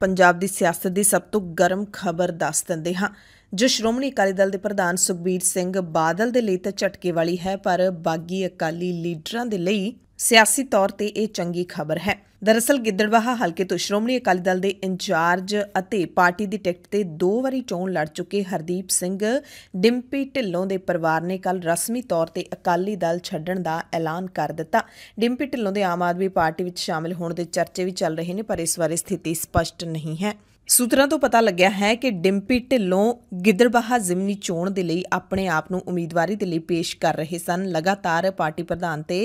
ਪੰਜਾਬ ਦੀ ਸਿਆਸਤ ਦੀ ਸਭ ਤੋਂ ਗਰਮ ਖਬਰ ਦੱਸ ਦਿੰਦੇ ਹਾਂ ਜੋ ਸ਼੍ਰੋਮਣੀ ਅਕਾਲੀ ਦਲ ਦੇ ਪ੍ਰਧਾਨ ਸੁਖਬੀਰ ਸਿੰਘ ਬਾਦਲ ਦੇ ਲਈ ਤਾਂ ਝਟਕੇ ਵਾਲੀ ਹੈ ਪਰ ਬਾਗੀ ਅਕਾਲੀ ਲੀਡਰਾਂ ਦੇ ਲਈ ਸਿਆਸੀ ਤੌਰ ਤੇ ਇਹ ਚੰਗੀ ਖਬਰ ਹੈ ਦਰਅਸਲ ਗਿੱਦੜਵਾਹਾ ਹਲਕੇ ਤੋਂ ਸ਼੍ਰੋਮਣੀ ਅਕਾਲੀ ਦਲ ਦੇ ਇੰਚਾਰਜ ਅਤੇ ਪਾਰਟੀ ਦੀ ਟਿਕਟ ਤੇ ਦੋ ਵਾਰੀ ਚੋਣ ਲੜ ਚੁੱਕੇ ਹਰਦੀਪ ਸਿੰਘ ਡਿੰਪੀ ਢਿੱਲੋਂ ਦੇ ਪਰਿਵਾਰ ਨੇ ਕੱਲ ਰਸਮੀ ਤੌਰ ਤੇ ਅਕਾਲੀ ਦਲ ਛੱਡਣ ਦਾ ਐਲਾਨ ਕਰ ਦਿੱਤਾ ਡਿੰਪੀ ਢਿੱਲੋਂ ਦੇ ਆਮ ਆਦਮੀ ਪਾਰਟੀ ਵਿੱਚ ਸ਼ਾਮਲ ਹੋਣ ਦੇ ਚਰਚੇ ਵੀ ਚੱਲ ਰਹੇ ਨੇ ਪਰ ਇਸ ਬਾਰੇ ਸਥਿਤੀ ਸਪਸ਼ਟ ਨਹੀਂ ਹੈ ਸੂਤਰਾਂ ਤੋਂ ਪਤਾ ਲੱਗਿਆ ਹੈ ਕਿ ਡਿੰਪੀ ਢਿੱਲੋਂ ਗਿੱਦੜਬਾਹਾ ਜ਼ਿਮਨੀ ਚੋਣ ਦੇ ਲਈ ਆਪਣੇ ਆਪ ਨੂੰ ਉਮੀਦਵਾਰੀ ਦੇ ਲਈ ਪੇਸ਼ ਕਰ ਰਹੇ ਸਨ ਲਗਾਤਾਰ ਪਾਰਟੀ ਪ੍ਰਧਾਨ ਤੇ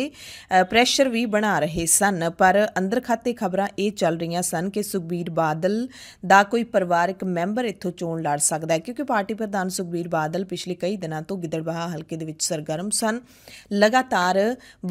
ਪ੍ਰੈਸ਼ਰ ਵੀ ਬਣਾ ਰਹੇ ਸਨ ਪਰ ਅੰਦਰ ਖਾਤੇ ਖਬਰਾਂ ਇਹ ਚੱਲ ਰਹੀਆਂ ਸਨ ਕਿ ਸੁਖਬੀਰ ਬਾਦਲ ਦਾ ਕੋਈ ਪਰਿਵਾਰਕ ਮੈਂਬਰ ਇੱਥੋਂ ਚੋਣ ਲੜ ਸਕਦਾ ਹੈ ਕਿਉਂਕਿ ਪਾਰਟੀ ਪ੍ਰਧਾਨ ਸੁਖਬੀਰ ਬਾਦਲ ਪਿਛਲੇ ਕਈ ਦਿਨਾਂ ਤੋਂ ਗਿੱਦੜਬਾਹਾ ਹਲਕੇ ਦੇ ਵਿੱਚ ਸਰਗਰਮ ਸਨ ਲਗਾਤਾਰ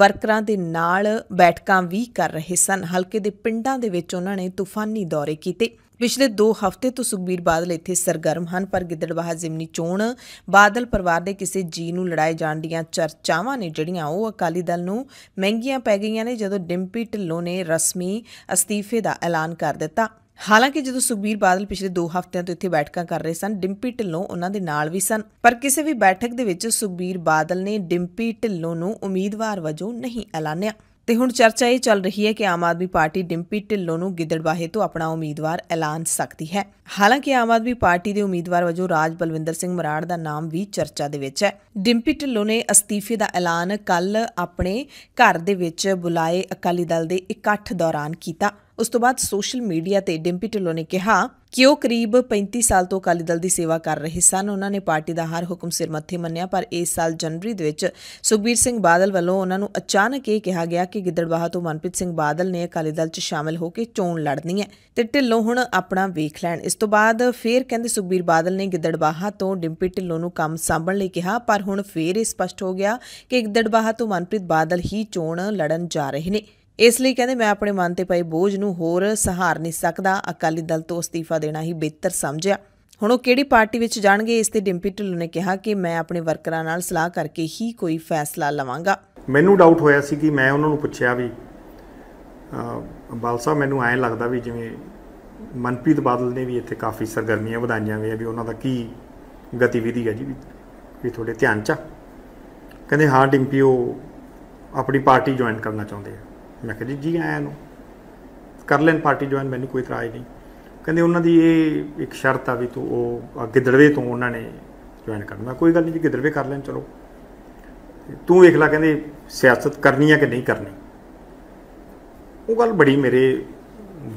ਵਰਕਰਾਂ ਦੇ ਨਾਲ ਬੈਠਕਾਂ ਵੀ ਕਰ ਰਹੇ ਸਨ ਹਲਕੇ ਦੇ ਪਿੰਡਾਂ ਦੇ ਵਿੱਚ ਉਹਨਾਂ ਨੇ ਤੂਫਾਨੀ ਦੌਰੇ ਕੀਤੇ ਪਿਛਲੇ 2 ਹਫ਼ਤੇ ਤੋਂ ਸੁਖਬੀਰ ਬਾਦਲ ਇੱਥੇ ਸਰਗਰਮ ਹਨ ਪਰ ਗਿੱਦੜਵਾਹਾ ਜ਼ਿਮਨੀ ਚੋਣ ਬਾਦਲ ਪਰਿਵਾਰ ਦੇ ਕਿਸੇ ਜੀ ਨੂੰ ਲੜਾਏ ਜਾਣ ਦੀਆਂ ਚਰਚਾਵਾਂ ਨੇ ਜਿਹੜੀਆਂ ਉਹ ਅਕਾਲੀ ਦਲ ਨੂੰ ਮਹਿੰਗੀਆਂ ਪੈ ਗਈਆਂ ਨੇ ਜਦੋਂ ਡਿੰਪੀ ਢਿੱਲੋਂ ਨੇ ਰਸਮੀ ਅਸਤੀਫੇ ਦਾ ਐਲਾਨ ਕਰ ਦਿੱਤਾ ਹਾਲਾਂਕਿ ਜਦੋਂ ਸੁਖਬੀਰ ਬਾਦਲ ਪਿਛਲੇ 2 ਹਫ਼ਤਿਆਂ ਤੋਂ ਇੱਥੇ ਬੈਠਕਾਂ ਕਰ ਰਹੇ ਸਨ ਡਿੰਪੀ ਢਿੱਲੋਂ ਉਹਨਾਂ ਦੇ ਨਾਲ ਵੀ ਸਨ ਪਰ ਕਿਸੇ ਵੀ ਬੈਠਕ ਦੇ ਵਿੱਚ ਸੁਖਬੀਰ ਬਾਦਲ ਨੇ ਡਿੰਪੀ ਢਿੱਲੋਂ ਨੂੰ ਉਮੀਦਵਾਰ ਵਜੋਂ ਨਹੀਂ ਐਲਾਨਿਆ ਤੇ ਹੁਣ ਚਰਚਾ ਇਹ ਚੱਲ ਰਹੀ ਹੈ ਕਿ ਆਮ ਆਦਮੀ ਪਾਰਟੀ ਡਿੰਪੀ ਢਿੱਲੋਂ ਨੂੰ ਗਿੱਦੜਵਾਹੇ ਤੋਂ ਆਪਣਾ ਉਮੀਦਵਾਰ ਐਲਾਨ ਸਕਦੀ ਹੈ ਹਾਲਾਂਕਿ ਆਮ ਆਦਮੀ ਪਾਰਟੀ ਦੇ ਉਮੀਦਵਾਰ ਵਜੋਂ ਰਾਜ ਬਲਵਿੰਦਰ ਸਿੰਘ ਮਰਾੜ ਦਾ ਨਾਮ ਵੀ ਚਰਚਾ ਦੇ ਵਿੱਚ ਹੈ ਡਿੰਪੀ ਢਿੱਲੋਂ ਨੇ ਅਸਤੀਫੇ ਦਾ ਐਲਾਨ ਕੱਲ ਆਪਣੇ ਘਰ ਦੇ ਵਿੱਚ ਬੁਲਾਏ ਅਕਾਲੀ ਦਲ ਦੇ ਇਕੱਠ ਦੌਰਾਨ ਕੀਤਾ ਉਸ ਤੋਂ ਬਾਅਦ ਸੋਸ਼ਲ ਮੀਡੀਆ ਤੇ ਡਿੰਪੀ ਢਿੱਲੋਂ ਨੇ ਕਿਹਾ ਕਿ ਉਹ ਕਰੀਬ 35 ਸਾਲ ਤੋਂ ਅਕਾਲੀ ਦਲ ਦੀ ਸੇਵਾ ਕਰ ਰਹੇ ਸਨ ਉਹਨਾਂ ਨੇ ਪਾਰਟੀ ਦਾ ਹਰ ਹੁਕਮ ਸਿਰ ਮੱਥੇ ਮੰਨਿਆ ਪਰ ਇਸ ਸਾਲ ਜਨਵਰੀ ਦੇ ਵਿੱਚ ਸੁਖਬੀਰ ਸਿੰਘ ਬਾਦਲ ਵੱਲੋਂ ਉਹਨਾਂ ਨੂੰ ਅਚਾਨਕ ਇਹ ਕਿਹਾ ਗਿਆ ਕਿ ਗਿੱਦੜਵਾਹਾ ਤੋਂ ਮਨਪ੍ਰੀਤ ਸਿੰਘ ਬਾਦਲ ਨੇ ਅਕਾਲੀ ਦਲ 'ਚ ਸ਼ਾਮਲ ਹੋ ਕੇ ਚੋਣ ਲੜਨੀ ਹੈ ਤੇ ਢਿੱਲੋਂ ਹੁਣ ਆਪਣਾ ਵੇਖ ਲੈਣ ਇਸ ਤੋਂ ਬਾਅਦ ਫੇਰ ਕਹਿੰਦੇ ਸੁਖਬੀਰ ਬਾਦਲ ਨੇ ਗਿੱਦੜਵਾਹਾ ਤੋਂ ਡਿੰਪੀ ਢਿੱਲੋਂ ਨੂੰ ਕੰਮ ਸਾਂਭਣ ਲਈ ਕਿਹਾ ਪਰ ਹੁਣ ਫੇਰ ਇਹ ਸਪਸ਼ਟ ਹੋ ਗਿਆ ਕਿ ਗਿੱਦੜਵਾਹਾ ਤੋਂ ਮਨਪ੍ਰੀਤ ਬਾਦਲ ਹੀ ਚੋਣ ਲੜਨ ਜਾ ਰਹੇ ਨੇ ਇਸ ਲਈ ਕਹਿੰਦੇ ਮੈਂ ਆਪਣੇ ਮਨ ਤੇ ਪਏ ਬੋਝ ਨੂੰ ਹੋਰ ਸਹਾਰ ਨਹੀਂ ਸਕਦਾ ਅਕਾਲੀ ਦਲ ਤੋਂ ਅਸਤੀਫਾ ਦੇਣਾ ਹੀ ਬਿਹਤਰ ਸਮਝਿਆ ਹੁਣ ਉਹ ਕਿਹੜੀ ਪਾਰਟੀ ਵਿੱਚ ਜਾਣਗੇ ਇਸ ਤੇ ਡਿੰਪੀ ਢਿੱਲੋਂ ਨੇ ਕਿਹਾ ਕਿ ਮੈਂ ਆਪਣੇ ਵਰਕਰਾਂ ਨਾਲ ਸਲਾਹ ਕਰਕੇ ਹੀ ਕੋਈ ਫੈਸਲਾ ਲਵਾਂਗਾ ਮੈਨੂੰ ਡਾਊਟ ਹੋਇਆ ਸੀ ਕਿ ਮੈਂ ਉਹਨਾਂ ਨੂੰ ਪੁੱਛਿਆ ਵੀ ਬਾਲਸਾ ਮੈਨੂੰ ਐਂ ਲੱਗਦਾ ਵੀ ਜਿਵੇਂ ਮਨਪ੍ਰੀਤ ਬਾਦਲ ਨੇ ਵੀ ਇੱਥੇ ਕਾਫੀ ਸਰਗਰਮੀਆਂ ਵਧਾਈਆਂ ਆ ਵੀ ਉਹਨਾਂ ਦਾ ਕੀ ਗਤੀਵਿਧੀ ਹੈ ਜੀ ਵੀ ਤੁਹਾਡੇ ਧਿਆਨ ਚ ਕਹਿੰਦੇ ਹਾਂ ਡਿੰਪੀ ਉਹ ਆਪਣੀ ਪਾਰਟੀ ਜੁਆਇਨ ਕਰਨਾ ਚਾਹੁੰਦੇ ਆ ਮੈਂ ਕਿਹਾ ਜੀ ਜੀ ਆਇਆਂ ਨੂੰ ਕਰ ਲੈਣ ਪਾਰਟੀ ਜੁਆਇਨ ਮੈਨੂੰ ਕੋਈ ਇਤਰਾਜ਼ ਨਹੀਂ ਕਹਿੰਦੇ ਉਹਨਾਂ ਦੀ ਇਹ ਇੱਕ ਸ਼ਰਤ ਆ ਵੀ ਤੂੰ ਉਹ ਗਿੱਦੜਵੇ ਤੋਂ ਉਹਨਾਂ ਨੇ ਜੁਆਇਨ ਕਰਨਾ ਕੋਈ ਗੱਲ ਨਹੀਂ ਜੀ ਗਿੱਦੜਵੇ ਕਰ ਲੈਣ ਚਲੋ ਤੂੰ ਵੇਖ ਲੈ ਕਹਿੰਦੇ ਸਿਆਸਤ ਕਰਨੀ ਆ ਕਿ ਨਹੀਂ ਕਰਨੀ ਉਹ ਗੱਲ ਬੜੀ ਮੇਰੇ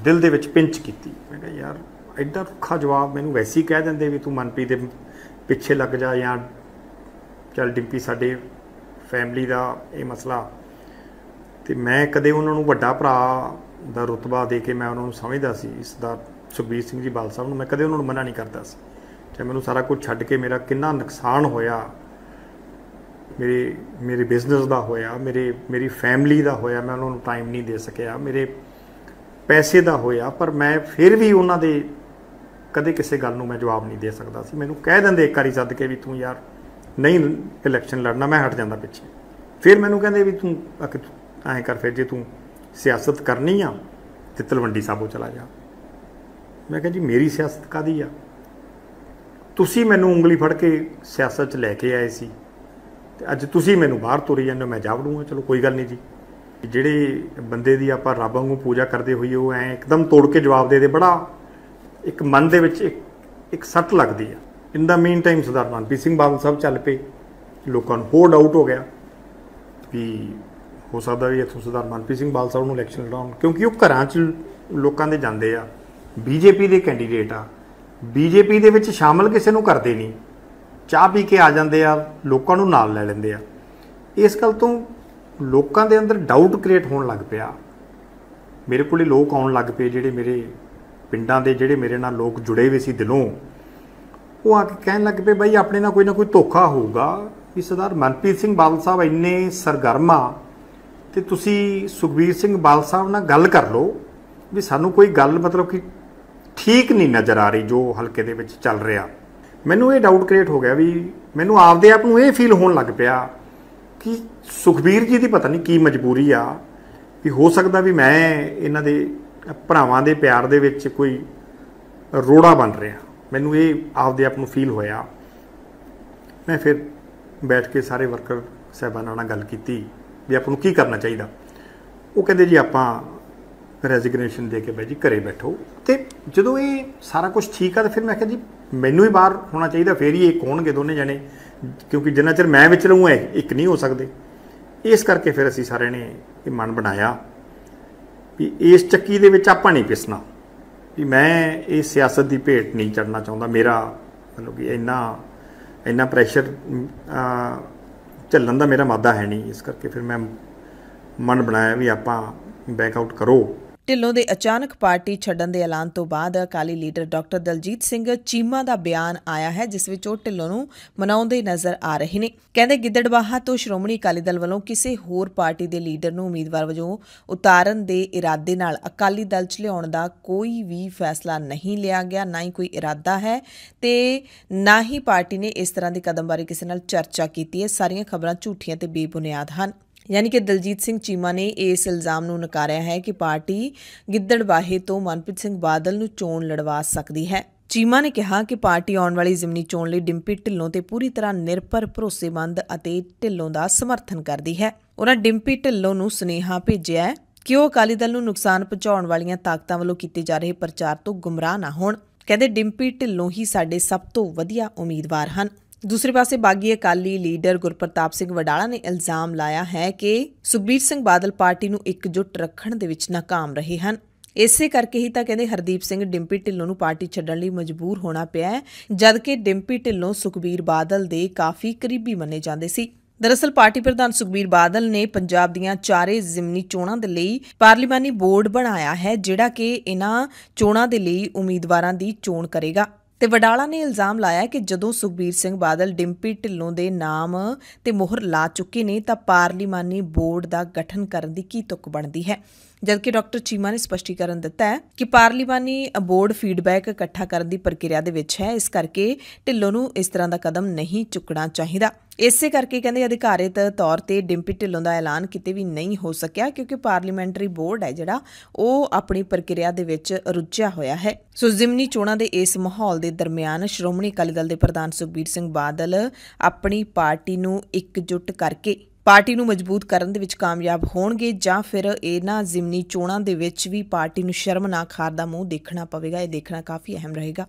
ਦਿਲ ਦੇ ਵਿੱਚ ਪਿੰਚ ਕੀਤੀ ਮੈਂ ਕਿਹਾ ਯਾਰ ਐਡਾ ਰੁੱਖਾ ਜਵਾਬ ਮੈਨੂੰ ਵੈਸੇ ਹੀ ਕਹਿ ਦਿੰਦੇ ਵੀ ਤੂੰ ਮਨਪੀ ਦੇ ਪਿੱਛੇ ਲੱਗ ਜਾ ਜਾਂ ਚੱਲ ਡਿੰਪੀ ਸਾਡੇ ਫੈਮਿਲੀ ਦਾ ਇਹ ਮਸਲਾ ਤੇ ਮੈਂ ਕਦੇ ਉਹਨਾਂ ਨੂੰ ਵੱਡਾ ਭਰਾ ਦਾ ਰੁਤਬਾ ਦੇ ਕੇ ਮੈਂ ਉਹਨਾਂ ਨੂੰ ਸਮਝਦਾ ਸੀ ਇਸ ਦਾ ਸੁਖਬੀਰ ਸਿੰਘ ਜੀ ਬਾਲ ਸਾਹਿਬ ਨੂੰ ਮੈਂ ਕਦੇ ਉਹਨਾਂ ਨੂੰ ਮਨਾ ਨਹੀਂ ਕਰਦਾ ਸੀ ਤੇ ਮੈਨੂੰ ਸਾਰਾ ਕੁਝ ਛੱਡ ਕੇ ਮੇਰਾ ਕਿੰਨਾ ਨੁਕਸਾਨ ਹੋਇਆ ਮੇਰੇ ਮੇਰੇ ਬਿਜ਼ਨਸ ਦਾ ਹੋਇਆ ਮੇਰੇ ਮੇਰੀ ਫੈਮਿਲੀ ਦਾ ਹੋਇਆ ਮੈਂ ਉਹਨਾਂ ਨੂੰ ਟਾਈਮ ਨਹੀਂ ਦੇ ਸਕਿਆ ਮੇਰੇ ਪੈਸੇ ਦਾ ਹੋਇਆ ਪਰ ਮੈਂ ਫਿਰ ਵੀ ਉਹਨਾਂ ਦੇ ਕਦੇ ਕਿਸੇ ਗੱਲ ਨੂੰ ਮੈਂ ਜਵਾਬ ਨਹੀਂ ਦੇ ਸਕਦਾ ਸੀ ਮੈਨੂੰ ਕਹਿ ਦਿੰਦੇ ਇੱਕ ਵਾਰੀ ਸੱਦ ਕੇ ਵੀ ਤੂੰ ਯਾਰ ਨਹੀਂ ਇਲੈਕਸ਼ਨ ਲੜਨਾ ਮੈਂ ਹਟ ਜਾਂਦਾ ਪਿੱਛੇ ਫਿਰ ਮੈਨੂੰ ਕਹਿੰਦੇ ਵੀ ਤੂੰ ਐ ਕਰ ਫਿਰ ਜੇ ਤੂੰ ਸਿਆਸਤ ਕਰਨੀ ਆ ਤੇ ਤਲਵੰਡੀ ਸਾਬੋ ਚਲਾ ਜਾ ਮੈਂ ਕਿਹਾ ਜੀ ਮੇਰੀ ਸਿਆਸਤ ਕਾਦੀ ਆ ਤੁਸੀਂ ਮੈਨੂੰ ਉਂਗਲੀ ਫੜ ਕੇ ਸਿਆਸਤ 'ਚ ਲੈ ਕੇ ਆਏ ਸੀ ਤੇ ਅੱਜ ਤੁਸੀਂ ਮੈਨੂੰ ਬਾਹਰ ਤੋਰੀ ਜਾਂਦੇ ਮੈਂ ਜਾ ਵੜੂੰਗਾ ਚਲੋ ਕੋਈ ਗੱਲ ਨਹੀਂ ਜੀ ਜਿਹੜੇ ਬੰਦੇ ਦੀ ਆਪਾਂ ਰੱਬ ਵਾਂਗੂ ਪੂਜਾ ਕਰਦੇ ਹੋਈਏ ਉਹ ਐ ਇੱਕਦਮ ਤੋੜ ਕੇ ਜਵਾਬ ਦੇ ਦੇ ਬੜਾ ਇੱਕ ਮਨ ਦੇ ਵਿੱਚ ਇੱਕ ਇੱਕ ਸੱਟ ਲੱਗਦੀ ਆ in the meantime Sardar Manpreet Singh Badal Sahib ਚੱਲ ਪਏ ਲੋਕਾਂ ਨੂੰ ਹੋਰ ਡਾਊਟ ਹੋ ਗਿਆ ਵੀ ਹੋ ਸਕਦਾ ਵੀ ਇਥੋਂ ਸਰਦਾਰ ਮਨਪ੍ਰੀਤ ਸਿੰਘ ਬਾਲ ਸਾਹਿਬ ਨੂੰ ਇਲੈਕਸ਼ਨ ਲੜਾਉਣ ਕਿਉਂਕਿ ਉਹ ਘਰਾਂ 'ਚ ਲੋਕਾਂ ਦੇ ਜਾਂਦੇ ਆ ਬੀਜੇਪੀ ਦੇ ਕੈਂਡੀਡੇਟ ਆ ਬੀਜੇਪੀ ਦੇ ਵਿੱਚ ਸ਼ਾਮਲ ਕਿਸੇ ਨੂੰ ਕਰਦੇ ਨਹੀਂ ਚਾਹ ਪੀ ਕੇ ਆ ਜਾਂਦੇ ਆ ਲੋਕਾਂ ਨੂੰ ਨਾਲ ਲੈ ਲੈਂਦੇ ਆ ਇਸ ਗੱਲ ਤੋਂ ਲੋਕਾਂ ਦੇ ਅੰਦਰ ਡਾਊਟ ਕ੍ਰੀਏਟ ਹੋਣ ਲੱਗ ਪਿਆ ਮੇਰੇ ਕੋਲੇ ਲੋਕ ਆਉਣ ਲੱਗ ਪਏ ਜਿਹੜੇ ਮੇਰੇ ਪਿੰਡਾਂ ਦੇ ਜਿਹੜੇ ਮੇਰੇ ਨਾਲ ਲੋਕ ਜੁੜੇ ਹੋਏ ਸੀ ਦਿਲੋਂ ਉਹ ਆ ਕੇ ਕਹਿਣ ਲੱਗ ਪਏ ਬਾਈ ਆਪਣੇ ਨਾਲ ਕੋਈ ਨਾ ਕੋਈ ਧੋਖਾ ਹੋਊਗਾ ਵੀ ਸਰਦਾਰ ਮਨਪ੍ਰੀਤ ਸਿੰਘ ਬਾਦਲ ਸਾਹਿਬ ਇੰਨੇ ਸਰਗਰਮਾ ਤੇ ਤੁਸੀਂ ਸੁਖਬੀਰ ਸਿੰਘ ਬਾਲ ਸਾਹਿਬ ਨਾਲ ਗੱਲ ਕਰ ਲਓ ਵੀ ਸਾਨੂੰ ਕੋਈ ਗੱਲ ਮਤਲਬ ਕਿ ਠੀਕ ਨਹੀਂ ਨਜ਼ਰ ਆ ਰਹੀ ਜੋ ਹਲਕੇ ਦੇ ਵਿੱਚ ਚੱਲ ਰਿਹਾ ਮੈਨੂੰ ਇਹ ਡਾਊਟ ਕ੍ਰੀਏਟ ਹੋ ਗਿਆ ਵੀ ਮੈਨੂੰ ਆਪਦੇ ਆਪ ਨੂੰ ਇਹ ਫੀਲ ਹੋਣ ਲੱਗ ਪਿਆ ਕਿ ਸੁਖਬੀਰ ਜੀ ਦੀ ਪਤਾ ਨਹੀਂ ਕੀ ਮਜਬੂਰੀ ਆ ਵੀ ਹੋ ਸਕਦਾ ਵੀ ਮੈਂ ਇਹਨਾਂ ਦੇ ਭਰਾਵਾਂ ਦੇ ਪਿਆਰ ਦੇ ਵਿੱਚ ਕੋਈ ਰੋੜਾ ਬਣ ਰਿਹਾ ਮੈਨੂੰ ਇਹ ਆਪਦੇ ਆਪ ਨੂੰ ਫੀਲ ਹੋਇਆ ਮੈਂ ਫਿਰ ਬੈਠ ਕੇ ਸਾਰੇ ਵਰਕਰ ਸਹਿਬਾਨਾਂ ਨਾਲ ਗੱਲ ਕੀਤੀ ਵੀ ਆਪਾਂ ਨੂੰ ਕੀ ਕਰਨਾ ਚਾਹੀਦਾ ਉਹ ਕਹਿੰਦੇ ਜੀ ਆਪਾਂ ਰੈਜ਼ਿਗਨੇਸ਼ਨ ਦੇ ਕੇ ਬੈ ਜੀ ਘਰੇ ਬੈਠੋ ਤੇ ਜਦੋਂ ਇਹ ਸਾਰਾ ਕੁਝ ਠੀਕ ਆ ਤਾਂ ਫਿਰ ਮੈਂ ਕਿਹਾ ਜੀ ਮੈਨੂੰ ਹੀ ਬਾਹਰ ਹੋਣਾ ਚਾਹੀਦਾ ਫੇਰ ਹੀ ਇਹ ਕੋਣਗੇ ਦੋਨੇ ਜਣੇ ਕਿਉਂਕਿ ਜਿੰਨਾ ਚਿਰ ਮੈਂ ਵਿੱਚ ਰਹੂੰ ਐ ਇੱਕ ਨਹੀਂ ਹੋ ਸਕਦੇ ਇਸ ਕਰਕੇ ਫਿਰ ਅਸੀਂ ਸਾਰੇ ਨੇ ਇਹ ਮਨ ਬਣਾਇਆ ਵੀ ਇਸ ਚੱਕੀ ਦੇ ਵਿੱਚ ਆਪਾਂ ਨਹੀਂ ਪਿਸਣਾ ਵੀ ਮੈਂ ਇਹ ਸਿਆਸਤ ਦੀ ਭੇਟ ਨਹੀਂ ਚੜਨਾ ਚਾਹੁੰਦਾ ਮੇਰਾ ਮਤਲਬ ਕਿ ਇੰਨਾ ਇੰਨਾ ਪ੍ਰੈਸ਼ਰ ਝੱਲਣ ਦਾ ਮੇਰਾ ਮਾਦਾ ਹੈ ਨਹੀਂ ਇਸ ਕਰਕੇ ਫਿਰ ਮੈਂ ਮਨ ਬਣਾਇਆ ਵੀ ਆਪਾਂ ਬੈਕ ਆਊਟ ਕਰੋ ਢਿੱਲੋਂ ਦੇ ਅਚਾਨਕ ਪਾਰਟੀ ਛੱਡਣ ਦੇ ਐਲਾਨ ਤੋਂ ਬਾਅਦ ਅਕਾਲੀ ਲੀਡਰ ਡਾਕਟਰ ਦਲਜੀਤ ਸਿੰਘ ਚੀਮਾ ਦਾ ਬਿਆਨ ਆਇਆ ਹੈ ਜਿਸ ਵਿੱਚ ਉਹ ਢਿੱਲੋਂ ਨੂੰ ਮਨਾਉਂਦੇ ਨਜ਼ਰ ਆ ਰਹੇ ਨੇ ਕਹਿੰਦੇ ਗਿੱਦੜਬਾਹਾ ਤੋਂ ਸ਼੍ਰੋਮਣੀ ਅਕਾਲੀ ਦਲ ਵੱਲੋਂ ਕਿਸੇ ਹੋਰ ਪਾਰਟੀ ਦੇ ਲੀਡਰ ਨੂੰ ਉਮੀਦਵਾਰ ਵਜੋਂ ਉਤਾਰਨ ਦੇ ਇਰਾਦੇ ਨਾਲ ਅਕਾਲੀ ਦਲ 'ਚ ਲਿਆਉਣ ਦਾ ਕੋਈ ਵੀ ਫੈਸਲਾ ਨਹੀਂ ਲਿਆ ਗਿਆ ਨਾ ਹੀ ਕੋਈ ਇਰਾਦਾ ਹੈ ਤੇ ਨਾ ਹੀ ਪਾਰਟੀ ਨੇ ਇਸ ਤਰ੍ਹਾਂ ਦੇ ਕਦਮ ਬਾਰੇ ਕਿਸੇ ਨਾਲ ਚਰਚਾ ਕੀਤੀ ਹੈ ਸਾਰੀਆਂ ਖਬਰਾਂ ਝੂਠੀਆਂ ਤੇ ਬੇਬੁਨਿਆਦ ਹਨ ਯਾਨੀ ਕਿ ਦਲਜੀਤ ਸਿੰਘ ਚੀਮਾ ਨੇ ਇਸ ਇਲਜ਼ਾਮ ਨੂੰ ਨਕਾਰਿਆ ਹੈ ਕਿ ਪਾਰਟੀ ਗਿੱਦੜਵਾਹੇ ਤੋਂ ਮਨਪ੍ਰੀਤ ਸਿੰਘ ਬਾਦਲ ਨੂੰ ਚੋਣ ਲੜਵਾ ਸਕਦੀ ਹੈ ਚੀਮਾ ਨੇ ਕਿਹਾ ਕਿ ਪਾਰਟੀ ਆਉਣ ਵਾਲੀ ਜ਼ਿਮਨੀ ਚੋਣ ਲਈ ਡਿੰਪੀ ਢਿੱਲੋਂ ਤੇ ਪੂਰੀ ਤਰ੍ਹਾਂ ਨਿਰਭਰ ਭਰੋਸੇਮੰਦ ਅਤੇ ਢਿੱਲੋਂ ਦਾ ਸਮਰਥਨ ਕਰਦੀ ਹੈ ਉਹਨਾਂ ਡਿੰਪੀ ਢਿੱਲੋਂ ਨੂੰ ਸੁਨੇਹਾ ਭੇਜਿਆ ਕਿ ਉਹ ਅਕਾਲੀ ਦਲ ਨੂੰ ਨੁਕਸਾਨ ਪਹੁੰਚਾਉਣ ਵਾਲੀਆਂ ਤਾਕਤਾਂ ਵੱਲੋਂ ਕੀਤੇ ਜਾ ਰਹੇ ਪ੍ਰਚਾਰ ਤੋਂ ਗੁੰਮਰਾਹ ਨਾ ਹੋਣ ਕਹਿੰਦੇ ਡਿੰਪੀ ਢਿੱਲੋਂ ਹੀ ਸਾਡੇ ਸਭ ਤੋਂ ਵਧੀਆ ਉਮੀਦਵਾਰ ਹਨ ਦੂਸਰੇ ਪਾਸੇ ਬਾਗੀ ਅਕਾਲੀ ਲੀਡਰ ਗੁਰਪ੍ਰਤਾਪ ਸਿੰਘ ਵਡਾਲਾ ਨੇ ਇਲਜ਼ਾਮ ਲਾਇਆ ਹੈ ਕਿ ਸੁਖਬੀਰ ਸਿੰਘ ਬਾਦਲ ਪਾਰਟੀ ਨੂੰ ਇਕਜੁੱਟ ਰੱਖਣ ਦੇ ਵਿੱਚ ناکਾਮ ਰਹੇ ਹਨ ਇਸੇ ਕਰਕੇ ਹੀ ਤਾਂ ਕਹਿੰਦੇ ਹਰਦੀਪ ਸਿੰਘ ਡਿੰਪੀ ਢਿੱਲੋਂ ਨੂੰ ਪਾਰਟੀ ਛੱਡਣ ਲਈ ਮਜਬੂਰ ਹੋਣਾ ਪਿਆ ਜਦ ਕਿ ਡਿੰਪੀ ਢਿੱਲੋਂ ਸੁਖਬੀਰ ਬਾਦਲ ਦੇ ਕਾਫੀ ਕਰੀਬੀ ਮੰਨੇ ਜਾਂਦੇ ਸੀ ਦਰਅਸਲ ਪਾਰਟੀ ਪ੍ਰਧਾਨ ਸੁਖਬੀਰ ਬਾਦਲ ਨੇ ਪੰਜਾਬ ਦੀਆਂ ਚਾਰੇ ਜ਼ਿਮਨੀ ਚੋਣਾਂ ਦੇ ਲਈ ਪਾਰਲੀਮਾਨੀ ਬੋਰਡ ਬਣਾਇਆ ਹੈ ਜਿਹੜਾ ਕਿ ਇਹਨਾਂ ਚੋਣਾਂ ਦੇ ਲਈ ਉਮੀਦਵਾਰਾਂ ਦੀ ਚੋਣ ਕਰੇਗਾ ਤੇ ਵਡਾਲਾ ਨੇ ਇਲਜ਼ਾਮ ਲਾਇਆ ਕਿ ਜਦੋਂ ਸੁਖਬੀਰ ਸਿੰਘ ਬਾਦਲ ਡਿੰਪੀ ਢਿੱਲੋਂ ਦੇ ਨਾਮ ਤੇ ਮੋਹਰ ਲਾ ਚੁੱਕੇ ਨੇ ਤਾਂ ਪਾਰਲੀਮਾਨੀ ਬੋਰਡ ਦਾ ਗਠਨ ਕਰਨ ਦੀ ਕੀ ਤੁਕ ਬਣਦੀ ਹੈ ਜਦਕਿ ਡਾਕਟਰ ਚੀਮਾ ਨੇ ਸਪਸ਼ਟੀਕਰਨ ਦਿੱਤਾ ਹੈ ਕਿ ਪਾਰਲੀਮਾਨੀ ਬੋਰਡ ਫੀਡਬੈਕ ਇਕੱਠਾ ਕਰਨ ਦੀ ਪ੍ਰਕਿਰਿਆ ਦੇ ਵਿੱਚ ਹੈ ਇਸ ਕਰਕੇ ਢਿੱਲੋਂ ਨੂੰ ਇਸ ਤਰ੍ਹਾਂ ਦਾ ਕਦਮ ਨਹੀਂ ਚੁੱਕਣਾ ਚਾਹੀਦਾ ਇਸੇ ਕਰਕੇ ਕਹਿੰਦੇ ਅਧਿਕਾਰਿਤ ਤੌਰ ਤੇ ਡਿੰਪੀ ਢਿੱਲੋਂ ਦਾ ਐਲਾਨ ਕਿਤੇ ਵੀ ਨਹੀਂ ਹੋ ਸਕਿਆ ਕਿਉਂਕਿ ਪਾਰਲੀਮੈਂਟਰੀ ਬੋਰਡ ਹੈ ਜਿਹੜਾ ਉਹ ਆਪਣੀ ਪ੍ਰਕਿਰਿਆ ਦੇ ਵਿੱਚ ਰੁੱਝਿਆ ਹੋਇਆ ਹੈ ਸੋ ਜ਼ਿਮਨੀ ਚੋਣਾਂ ਦੇ ਇਸ ਮਾਹੌਲ ਦੇ ਦਰਮਿਆਨ ਸ਼੍ਰੋਮਣੀ ਅਕਾਲੀ ਦਲ ਦੇ ਪ੍ਰਧਾਨ ਸੁਖਬੀਰ ਸਿੰਘ ਬਾਦਲ ਆਪਣੀ ਪਾਰਟੀ ਨੂੰ ਇਕਜੁੱਟ ਕਰਕੇ ਪਾਰਟੀ ਨੂੰ ਮਜ਼ਬੂਤ ਕਰਨ ਦੇ ਵਿੱਚ ਕਾਮਯਾਬ ਹੋਣਗੇ ਜਾਂ ਫਿਰ ਇਹਨਾਂ ਜ਼ਿਮਨੀ ਚੋਣਾਂ ਦੇ ਵਿੱਚ ਵੀ ਪਾਰਟੀ ਨੂੰ ਸ਼ਰਮ ਨਾ ਖਾਰ ਦਾ ਮੂੰਹ ਦੇਖਣਾ ਪਵੇਗਾ ਇਹ ਦੇਖਣਾ ਕਾਫੀ ਅਹਿਮ ਰਹੇਗਾ